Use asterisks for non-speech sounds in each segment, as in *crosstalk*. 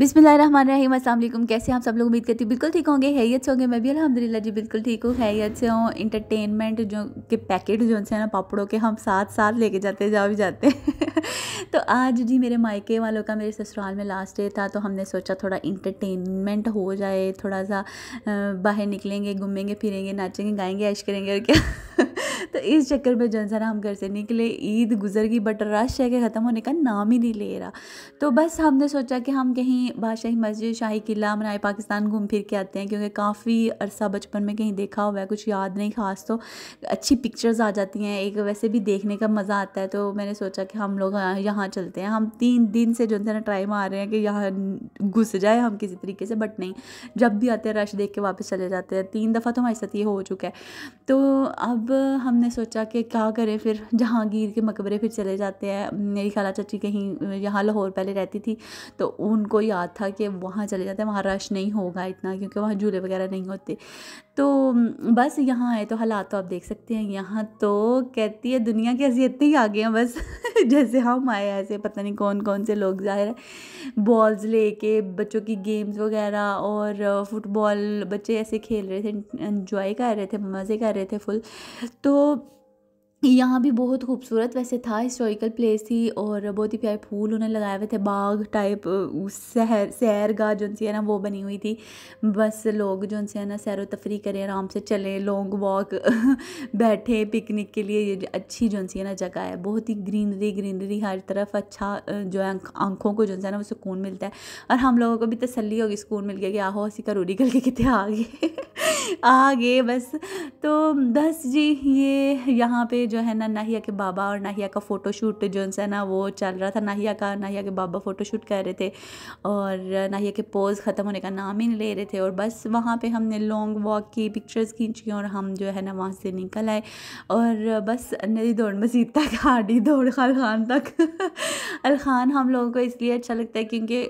बिसमीम अल्लाम कैसे आप सब लोग उम्मीद करती बिल्कुल ठीक होंगे हैत से होंगे मैं भी अलहमदिल्ला जी बिल्कुल ठीक हूँ हैत से हूँ इंटरटेनमेंट जो के पैकेट जो है ना पापड़ों के हम साथ साथ लेके जाते जा भी जाते हैं *laughs* तो आज जी मेरे मायके वालों का मेरे ससुराल में लास्ट डे था तो हमने सोचा थोड़ा इंटरटेनमेंट हो जाए थोड़ा सा बाहर निकलेंगे घूमेंगे फिरेंगे नाचेंगे गाएंगे ऐश करेंगे और क्या तो इस चक्कर में जो है हम घर से निकले ईद गुजर गई बट रश है कि ख़त्म होने का नाम ही नहीं ले रहा तो बस हमने सोचा कि हम कहीं बादशाही मस्जिद शाही किला मनाए पाकिस्तान घूम फिर के आते हैं क्योंकि काफ़ी अरसा बचपन में कहीं देखा हुआ है कुछ याद नहीं खास तो अच्छी पिक्चर्स आ जाती हैं एक वैसे भी देखने का मज़ा आता है तो मैंने सोचा कि हम लोग यहाँ चलते हैं हम तीन दिन से जो है ना ट्राई मार रहे हैं कि यहाँ घुस जाए हम किसी तरीके से बट नहीं जब भी आते हैं रश देख के वापस चले जाते हैं तीन दफ़ा तो हमारे साथ ये हो चुका है तो अब हमने उसने सोचा कि क्या करें फिर जहाँगीर के मकबरे फिर चले जाते हैं मेरी खाला चाची कहीं यहाँ लाहौर पहले रहती थी तो उनको याद था कि वहाँ चले जाते हैं वहाँ रश नहीं होगा इतना क्योंकि वहाँ झूले वगैरह नहीं होते तो बस यहाँ आए तो हालात तो आप देख सकते हैं यहाँ तो कहती है दुनिया के ऐसे इतने ही आ गए हैं बस *laughs* जैसे हम आए ऐसे पता नहीं कौन कौन से लोग ज़ाहिर है बॉल्स लेके बच्चों की गेम्स वगैरह और फुटबॉल बच्चे ऐसे खेल रहे थे इन्जॉय कर रहे थे मज़े कर रहे थे फुल तो यहाँ भी बहुत खूबसूरत वैसे था हिस्टोरिकल प्लेस थी और बहुत ही प्यारे फूल उन्हें लगाए हुए थे बाग टाइप शहर सैर गाह जो सी है ना वो बनी हुई थी बस लोग जो है ना सैर तफरी करें आराम से चलें लॉन्ग वॉक *laughs* बैठे पिकनिक के लिए ये अच्छी जो सी है ना जगह है बहुत ही ग्रीनरी ग्रीनरी हर तरफ अच्छा जो है आंखों को जो है ना वो सुकून मिलता है और हम लोगों को भी तसली होगी सुकून मिल गया कि आहो असी घरों निकल के कितने आ गए आगे बस तो बस जी ये यहाँ पे जो है ना नाहिया के बाबा और नाहिया का फ़ोटोशूट जो है ना वो चल रहा था नाहिया का नाहिया के बाबा फ़ोटोशूट कर रहे थे और नाहिया के पोज़ ख़त्म होने का नाम ही नहीं ले रहे थे और बस वहाँ पे हमने लॉन्ग वॉक की पिक्चर्स खींची और हम जो है ना वहाँ से निकल आए और बस नदी दौड़ मजीद तक हाडी दौड़ खाल खान तक अलखान हम लोगों को इसलिए अच्छा लगता है क्योंकि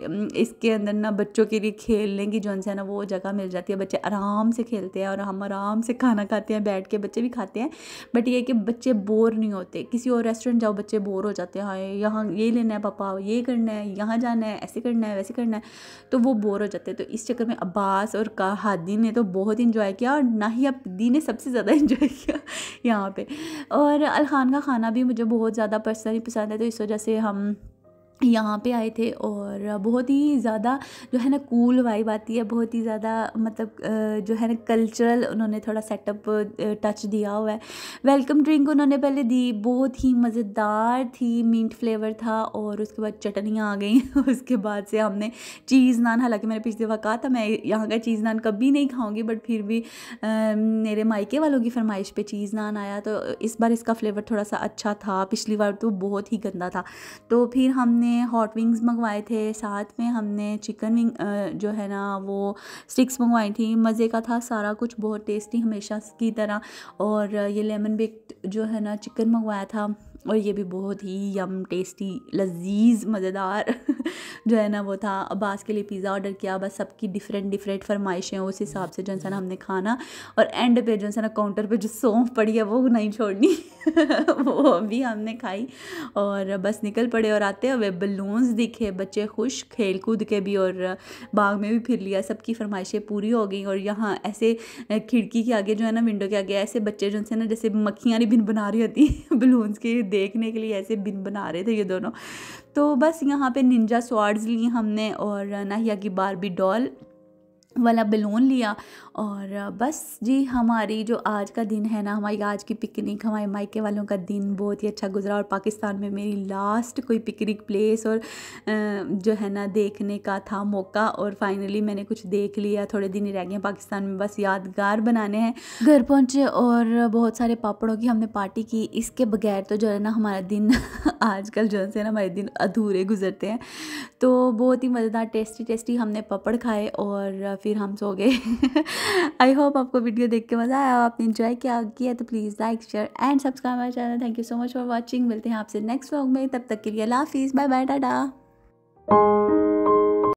इसके अंदर ना बच्चों के लिए खेलने की जो है ना वो जगह मिल जाती है बच्चे आराम से खेल खेलते हैं और हम आराम से खाना खाते हैं बैठ के बच्चे भी खाते हैं बट ये कि बच्चे बोर नहीं होते किसी और रेस्टोरेंट जाओ बच्चे बोर हो जाते हैं हाँ यहाँ ये लेना है पापा ये करना है यहाँ जाना है ऐसे करना है वैसे करना है तो वो बोर हो जाते हैं तो इस चक्कर में अब्बास और का हादी ने तो बहुत इंजॉय किया और ना ही अब दी ने सबसे ज़्यादा इंजॉय *laughs* किया यहाँ पर और अलखान का खाना भी मुझे बहुत ज़्यादा पर्सनली पसंद है तो इस वजह से हम यहाँ पे आए थे और बहुत ही ज़्यादा जो है ना कूल वाइब आती है बहुत ही ज़्यादा मतलब जो है ना कल्चरल उन्होंने थोड़ा सेटअप टच दिया हुआ है वेलकम ड्रिंक उन्होंने पहले दी बहुत ही मज़ेदार थी मीट फ्लेवर था और उसके बाद चटनियाँ आ गई *laughs* उसके बाद से हमने चीज़ नान हालांकि मैंने पिछली वक्त कहा था मैं यहाँ का चीज़ नान कभी नहीं खाऊँगी बट फिर भी आ, मेरे मायके वालों की फरमाइश पर चीज़ नान आया तो इस बार इसका फ्लेवर थोड़ा सा अच्छा था पिछली बार तो बहुत ही गंदा था तो फिर हमने हमने हॉट विंग्स मंगवाए थे साथ में हमने चिकन विंग जो है ना वो स्टिक्स मंगवाई थी मज़े का था सारा कुछ बहुत टेस्टी हमेशा की तरह और ये लेमन बेक्ड जो है ना चिकन मंगवाया था और ये भी बहुत ही यम टेस्टी लजीज मज़ेदार *laughs* जो है ना वो था अब्बास के लिए पिज़्ज़ा ऑर्डर किया बस सबकी डिफरेंट डिफरेंट फरमाइशें उस हिसाब से जो है ना हमने खाना और एंड पे जो है ना काउंटर पर जो सौंफ पड़ी है वो नहीं छोड़नी *laughs* वो भी हमने खाई और बस निकल पड़े और आते हुए बलून्स दिखे बच्चे खुश खेल कूद के भी और बाग में भी फिर लिया सबकी फरमाइशें पूरी हो गई और यहाँ ऐसे खिड़की के आगे जो है ना विंडो के आगे ऐसे बच्चे जो ना जैसे मक्खियाँ भी बिन बना रही होती बलून्स *laughs* के देखने के लिए ऐसे बिन बना रहे थे ये दोनों तो बस यहाँ पे निंजा स्वाड्स ली हमने और नाहिया की बारबी डॉल वाला बलून लिया और बस जी हमारी जो आज का दिन है ना हमारी आज की पिकनिक हमारे मायके वालों का दिन बहुत ही अच्छा गुजरा और पाकिस्तान में मेरी लास्ट कोई पिकनिक प्लेस और जो है ना देखने का था मौका और फाइनली मैंने कुछ देख लिया थोड़े दिन ही रह गए पाकिस्तान में बस यादगार बनाने हैं घर पहुँचे और बहुत सारे पापड़ों की हमने पार्टी की इसके बगैर तो जो है ना हमारा दिन *laughs* कल जो है ना हमारे दिन अधूरे गुजरते हैं तो बहुत ही मज़ेदार टेस्टी टेस्टी हमने पापड़ खाए और फिर फिर हम सो गए आई *laughs* होप आपको वीडियो देख के मज़ा आया आपने इंजॉय किया किया तो please like share and subscribe my channel thank you so much for watching मिलते हैं आपसे नेक्स्ट व्लॉग में तब तक के लिए अला हाफिज बाय बाय टाटा